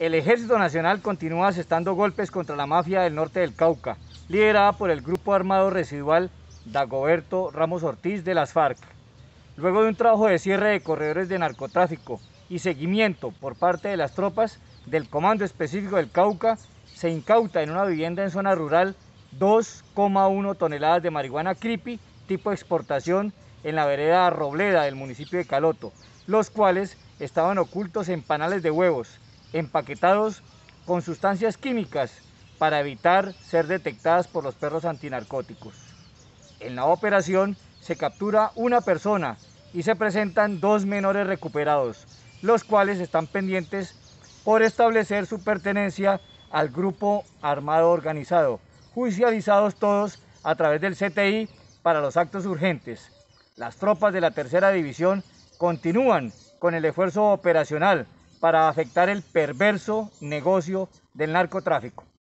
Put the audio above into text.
El Ejército Nacional continúa asestando golpes contra la mafia del norte del Cauca, liderada por el grupo armado residual Dagoberto Ramos Ortiz de las FARC. Luego de un trabajo de cierre de corredores de narcotráfico y seguimiento por parte de las tropas del Comando Específico del Cauca, se incauta en una vivienda en zona rural 2,1 toneladas de marihuana creepy tipo exportación en la vereda Robleda del municipio de Caloto, los cuales estaban ocultos en panales de huevos empaquetados con sustancias químicas para evitar ser detectadas por los perros antinarcóticos. En la operación se captura una persona y se presentan dos menores recuperados, los cuales están pendientes por establecer su pertenencia al grupo armado organizado, judicializados todos a través del CTI para los actos urgentes. Las tropas de la tercera división continúan con el esfuerzo operacional para afectar el perverso negocio del narcotráfico.